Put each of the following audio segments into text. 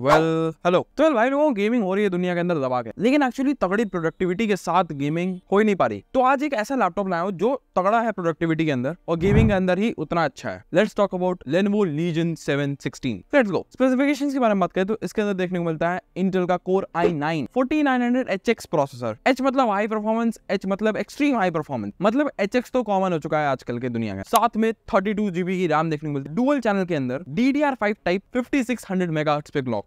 well hello तो भाई लोगों गेमिंग हो रही है दुनिया के अंदर दबा के लेकिन एक्चुअली तगड़ी प्रोडक्टिविटी के साथ गेमिंग हो ही नहीं पा रही तो आज एक ऐसा लैपटॉप लाया हूँ जो तगड़ा है प्रोडक्टिविटी के अंदर और गेमिंग के अंदर ही उतना अच्छा है let's talk about Lenovo Legion seven sixteen let's go specification के बारे में बात करें तो इसके अंदर देखने को मिलता है इंटेल का core i nine forty nine hundred H X processor H मतलब हाई परफॉर्मेंस एच मतलब एक्सट्रीम हाई परफॉर्मेंस मतलब एच एक्स तो कॉमन हो चुका है आजकल के दुनिया में साथ में थर्टी टू जीबी की रैम देखने को मिलती है डुअल चैनल के अंदर D D R five type fifty six hundred mega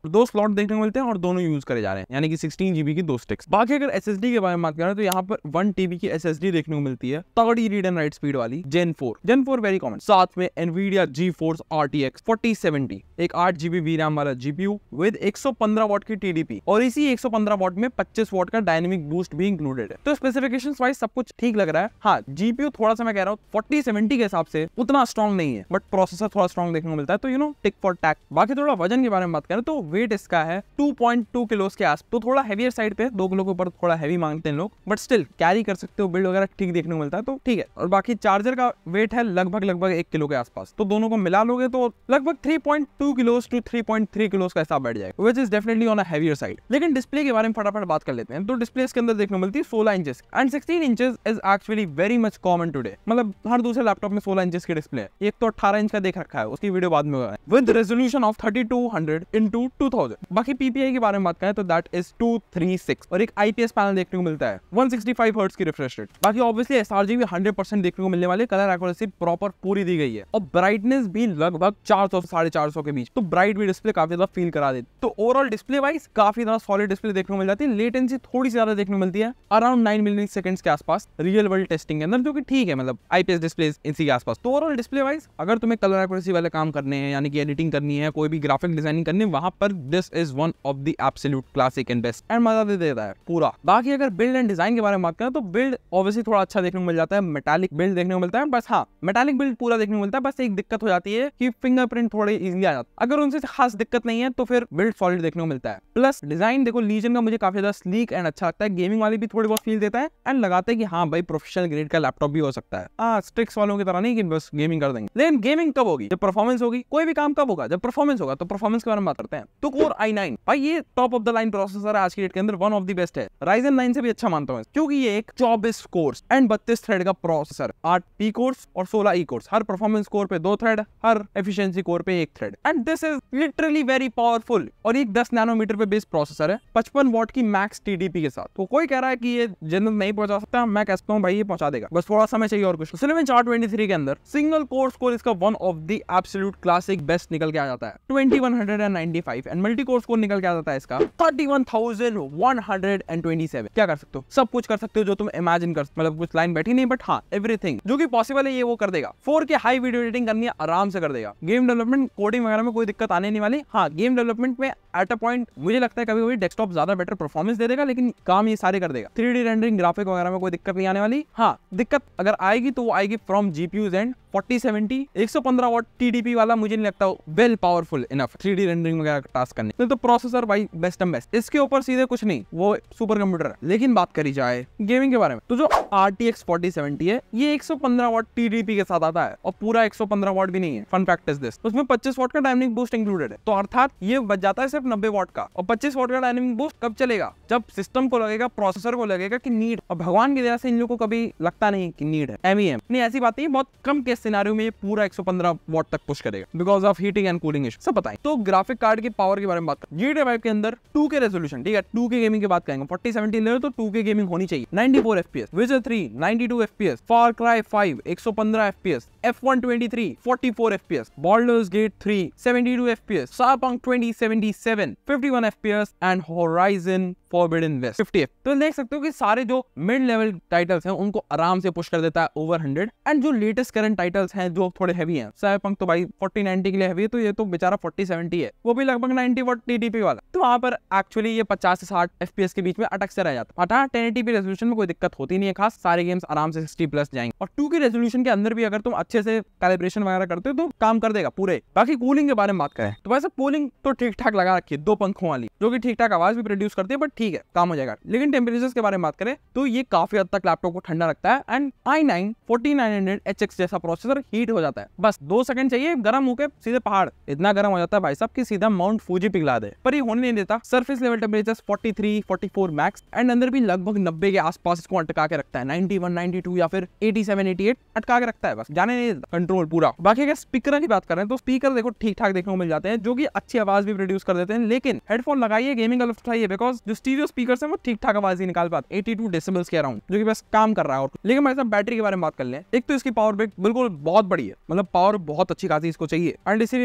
dock दो स्लॉट देखने को मिलते हैं और दोनों यूज करे जा रहे हैं यानी कि सिक्सटीन जीबी की दो स्टिक्स बाकी अगर एस के बारे में बात करें तो यहाँ पर वन टीबी की एस देखने को मिलती है तगड़ी रीड एंड राइट स्पीड वाली gen four gen four very common साथ में Nvidia GeForce R T X forty seventy एक आठ जीबी वी रैम वाला जीपीयू विद 115 वॉट की टीडीपी और इसी 115 वॉट में पच्चीस वॉट का डायनेमिक बूस्ट भी इंक्लूडेड है तो स्पेसिफिकेशन वाइज सब कुछ ठीक लग रहा है हाँ जीपीयू थोड़ा सा मैं कह रहा हूँ फोर्टी सेवेंटी के हिसाब से उतना स्ट्रॉन्ग नहीं है बट प्रोसेसर थोड़ा स्ट्रॉन्ग देखने को मिलता है तो you know tit for tat बाकी थोड़ा वजन के बारे में बात करें तो वेट इसका है 2.2 किलोस के आस तो थोड़ा हैवियर साइड पे दो किलो के ऊपर थोड़ा हैवी मांगते हैं लोग बट स्टिल कैरी कर सकते हो बिल्ड वगैरह ठीक देखने को मिलता है तो ठीक है और बाकी चार्जर का वेट है लगभग लगभग एक किलो के आसपास तो दोनों को मिला लोगे तो लगभग three point two kilos two three point three kilos का हिसाब बैठ जाएगा which is definitely on a heavier side लेकिन डिस्प्ले के बारे में फटाफट बात कर लेते हैं तो डिस्प्ले इसके अंदर देखने को मिलती है सोलह inches and sixteen inches is actually very much common today मतलब हर दूसरे लैपटॉप में सोलह इंचेस की डिस्प्ले एक तो अठारह इंच का देख रखा है उसकी वीडियो बाद में with resolution of thirty two hundred into two thousand बाकी पीपीआई के बारे में बात करें तो that is two three six और एक आईपीएस पैनल देखने को मिलता है वन सिक्सटी फाइव हर्ट्स की रिफ्रेश रेट बाकी ऑब्वियसली एसआरजी भी हंड्रेड परसेंट देखने को मिलने वाले कलर एक्सी प्रॉपर पूरी दी गई है और ब्राइटनेस भी लगभग चार सौ साढ़े चार सौ के बीच तो ब्राइट भी डिस्प्ले काफी ज्यादा फील करा देती तो ओवरऑल डिस्प्ले वाइज काफी ज्यादा सॉलिड डिस्प्ले देखने को मिल जाती है लेटेंसी थोड़ी सी ज्यादा देखने को मिलती है अराउंड नाइन मिलियन सेकंड के आसपास रियल वर्ल्ड टेस्टिंग के अंदर जो कि ठीक है मतलब आईपीएस डिस्प्ले इसी के आसपास तो ओवरऑल डिस्प्ले वाइज अगर तुम्हें कलर एक्सी वाले काम करने हैं यानी कि एडिटिंग करनी है कोई भी ग्राफिक डिजाइनिंग करनी है वहां पर पर this is one of the absolute classic and best and मजा दे देता है पूरा बाकी अगर बिल्ड एंड डिजाइन के बारे में बात करें तो बिल्ड ऑब्वियसली थोड़ा अच्छा देखने को मिल जाता है मेटालिक बिल्ड देखने को मिलता है बस हाँ मेटालिक बिल्ड पूरा देखने को मिलता है बस एक दिक्कत हो जाती है कि फिंगरप्रिंट थोड़े इजिली आ जाता है अगर उनसे खास दिक्कत नहीं है तो फिर बिल्ड सॉलिड देखने को मिलता है प्लस डिजाइन देखो लीजन का मुझे काफी ज्यादा स्लीक एंड अच्छा लगता है गेमिंग वाली भी थोड़ी बहुत फील देता है एंड लगाते हैं कि हाँ भाई प्रोफेशनल ग्रेड का लैपटॉप भी हो सकता है हाँ स्ट्रिक्स वालों की तरह नहीं कि बस गेमिंग कर देंगे लेकिन गेमिंग कब होगी जब परफॉर्मेंस होगी कोई भी काम कब होगा जब परफॉर्मेंस होगा तो परफॉर्मेंस के बारे में बात करते हैं तो कोर i9 भाई ये top of the line processor है आज की डेट के अंदर वन ऑफ द बेस्ट है राइजन नाइन से भी अच्छा मानता हूँ क्योंकि ये एक 24 कोर्स एंड बत्तीस थ्रेड का प्रोसेसर आठ पी कोर्स और सोलह ई e कोर्स हर परफॉर्मेंस कोर पे दो थ्रेड हर एफिशिएंसी कोर पे एक thread and this is literally very powerful और एक दस नैनोमीटर पे बेस्ड प्रोसेसर है पचपन वॉट की मैक्स टीडीपी के साथ तो कोई कह रहा है कि ये जनरल नहीं पहुंचा सकता मैं कहता हूँ भाई ये पहुंचा देगा बस थोड़ा समय चाहिए और कुछ सिनेमा चार ट्वेंटी के अंदर सिंगल कोर्स कोर इसका one of the absolute classic best निकल के आ जाता है twenty one hundred and ninety five five and multi core score निकल के आ जाता है इसका thirty one thousand one hundred and twenty seven क्या कर सकते हो सब कुछ कर सकते हो जो तुम इमेजिन कर मतलब कुछ लाइन बैठी नहीं बट हाँ एवरीथिंग जो कि पॉसिबल है ये वो कर देगा फोर के हाई वीडियो एडिटिंग करनी है आराम से कर देगा गेम डेवलपमेंट कोडिंग वगैरह में कोई दिक्कत आने नहीं वाली हाँ गेम डेवलपमेंट में एट अ पॉइंट मुझे लगता है कभी कभी डेस्कटॉप ज्यादा बेटर परफॉर्मेंस दे देगा लेकिन काम ये सारे कर देगा थ्री रेंडरिंग ग्राफिक वगैरह में कोई दिक्कत नहीं आने वाली हाँ दिक्कत अगर आएगी तो वो आएगी from GPUs and 4070, 115 watt TDP वाला मुझे नहीं लगता well powerful enough three D rendering वगैरह तक टास्क करने नहीं तो प्रोसेसर भाई बेस्ट एम बेस्ट इसके ऊपर सीधे कुछ नहीं वो सुपर कंप्यूटर है लेकिन बात करी जाए गेमिंग के बारे में तो जो R T X forty seventy है ये 115 वाट टीडीपी के साथ आता है और पूरा 115 वाट भी नहीं है फन फैक्ट इज दिस उसमें पच्चीस वॉट का डायनेमिक बूस्ट इंक्लूडेड है तो अर्थात ये बच जाता है सिर्फ नब्बे वॉट का और पच्चीस वॉट का डायनेमिक बूस्ट कब चलेगा जब सिस्टम को लगेगा प्रोसेसर को लगेगा की नीड और भगवान की दया से इन लोग को कभी लगता नहीं की नीड है एम e नहीं ऐसी बात नहीं बहुत कम केस सिनारियों में ये पूरा 115 वॉट तक पुश करेगा because of heating and cooling issue सब बताए तो ग्राफिक कार्ड की पावर के बारे में बात करें जी टी के अंदर टू के रेजोल्यूशन ठीक है टू के गेमिंग की बात करेंगे फोर्टी सेवेंटी ले तो टू के गेमिंग होनी चाहिए ninety four F P S Witcher three ninety two F P S Far Cry five एक सौ पंद्रह F P S F one twenty three forty four F P S Baldur's Gate three seventy two F P S Cyberpunk twenty seventy seven fifty one F P S and Horizon Forbidden West fifty तो देख सकते हो कि सारे जो mid level titles हैं उनको आराम से पुश कर देता है ओवर हंड्रेड एंड जो लेटेस्ट करंट टाइटल्स हैं जो थोड़े हैवी हैं साइबरपंक तो भाई 40 90 के लिए हैवी है तो ये तो बेचारा 40 70 है वो भी लगभग 90 वॉट टीटीपी वाला तो वहां पर एक्चुअली ये 50 से साठ एफ के बीच में अटक से रह जाता है हाँ टेन एटी रेजोल्यूशन में कोई दिक्कत होती नहीं है खास सारे गेम्स आराम से सिक्सटी प्लस जाएंगे और टू के रेजोल्यूशन के अंदर भी अगर तुम अच्छे से कैलिब्रेशन वगैरह करते हो तो काम कर देगा पूरे बाकी कूलिंग के बारे में बात करें तो वैसे कूलिंग तो ठीक ठाक लगा रखी है दो पंखों वाली जो की ठीक ठाक आवाज भी प्रोड्यूस करती है बट ठीक है काम हो जाएगा लेकिन टेम्परेचर के बारे में बात करें तो ये काफी हद तक लैपटॉप को ठंडा रखता है एंड आई नाइन फोर्टी जैसा प्रोसेसर हीट हो जाता है बस दो सेकंड चाहिए गर्म होकर सीधे पहाड़ इतना गर्म हो जाता है भाई साहब की सीधा माउंट फूजी पिघला दे पर ये होने नहीं देता surface level temperature forty three max and अंदर भी लगभग नब्बे के आसपास इसको अटका के रखता है नाइनटी वन या फिर एटी सेवन अटका के रखता है बस जाने नहीं देता कंट्रोल पूरा बाकी अगर स्पीकर की बात करें तो स्पीकर देखो ठीक ठाक देखने को मिल जाते हैं जो की अच्छी आवाज भी प्रोड्यूस कर देते हैं लेकिन हेडफोन लगाइए गेमिंग का उठाइए बिकॉज जो स्टीरियो स्पीकर है वो ठीक ठाक आवाज ही निकाल पाते एटी टू डेसिबल्स के अराउंड जो कि बस काम कर रहा है और लेकिन मैं साथ बैटरी के बारे में बात कर ले एक तो इसकी पावर बैक बिल्कुल बहुत बड़ी है मतलब पावर बहुत अच्छी खासी इसको चाहिए एंड इसी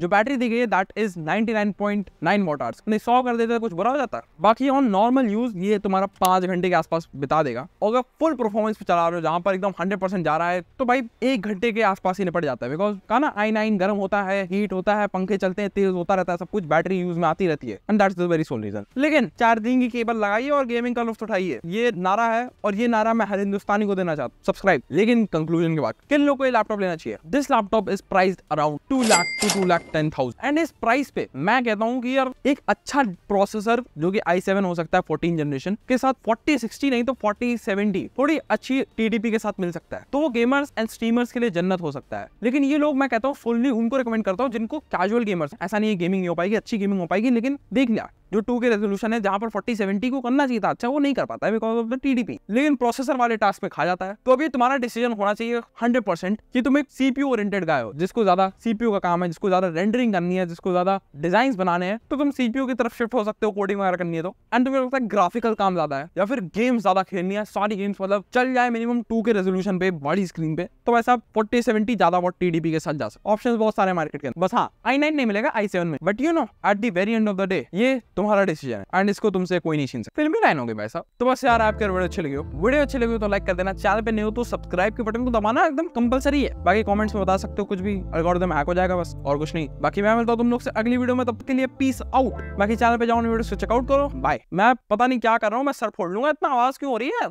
जो बैटरी दी गई है that is ninety watt hours नहीं सौ कर देते तो कुछ बुरा हो जाता बाकी ऑन नॉर्मल यूज ये तुम्हारा पांच घंटे के आसपास बिता देगा और अगर फुल परफॉर्मेंस पे चला रहे हो जहां पर एकदम हंड्रेड जा रहा है तो भाई एक घंटे के आसपास ही निपट जाता है बिकॉज का ना आई नाइन गर्म होता है हीट होता है पंखे चलते हैं तेज होता रहता है सब कुछ बैटरी यूज में आती रहती है and that's the very sole reason लेकिन चार लाइटनिंग की केबल लगाइए और गेमिंग का लुफ्त उठाइए ये नारा है और ये नारा मैं हर हिंदुस्तानी को देना चाहता हूँ सब्सक्राइब लेकिन कंक्लूजन के बाद किन लोगों को ये लैपटॉप लेना चाहिए this laptop is price around two lakh two two lakh ten thousand and इस प्राइस पे मैं कहता हूँ की यार एक अच्छा प्रोसेसर जो की आई हो सकता है फोर्टीन जनरेशन के साथ फोर्टी सिक्सटी नहीं तो फोर्टी सेवेंटी थोड़ी अच्छी टीडीपी के साथ मिल सकता है तो वो गेमर्स एंड स्ट्रीमर्स के लिए जन्नत हो सकता है लेकिन ये लोग मैं कहता हूँ फुल्ली उनको रिकमेंड करता हूँ जिनको कैजुअल गेमर्स ऐसा नहीं है गेमिंग नहीं हो पाएगी अच्छी गेमिंग हो पाएगी लेकिन देख लिया जो टू के रेजोल्यूशन है जहां पर फोर्टी सेवेंटी को करना चाहिए था अच्छा वो नहीं कर पाता है बिकॉज ऑफ द टीडीपी लेकिन प्रोसेसर वाले टास्क में खा जाता है तो अभी तुम्हारा डिसीजन होना चाहिए हंड्रेड परसेंट कि तुम एक सीपीयू ओरिएंटेड गाय हो जिसको ज्यादा सीपीयू का काम है जिसको ज्यादा रेंडरिंग करनी है जिसको ज्यादा डिजाइन बनाने हैं तो तुम सीपीयू की तरफ शिफ्ट हो सकते हो कोडिंग वगैरह करनी है तो एंड तुम्हें लगता है ग्राफिकल काम ज्यादा है या फिर गेम्स ज्यादा खेलनी है सारी गेम्स मतलब चल जाए मिनिमम टू के रेजोल्यूशन पे बड़ी स्क्रीन पे तो वैसा फोर्टी सेवेंटी ज्यादा वॉट टीडीपी के साथ जा सकते ऑप्शन बहुत सारे मार्केट के बस हाँ आई नाइन नहीं मिलेगा आई सेवन में but you know at the very end of the day ये तुम्हारा डिसीजन है एंड इसको तुमसे कोई नहीं छीन सकता भी लाइन हो गई भाई साहब तो बस यार आपके वीडियो अच्छे लगे हो वीडियो अच्छे लगे हो तो लाइक कर देना चैनल पे नहीं हो तो सब्सक्राइब के बटन को दबाना एकदम कंपलसरी है बाकी कॉमेंट्स में बता सकते हो कुछ भी अलगोरिदम हैक हो जाएगा बस और कुछ नहीं बाकी मैं मिलता हूँ तुम लोग से अगली वीडियो में तब के लिए पीस आउट बाकी चैनल पे जाओ वीडियो से चेकआउट करो बाय मैं पता नहीं क्या कर रहा हूँ मैं सर फोड़ लूंगा इतना आवाज क्यों हो रही है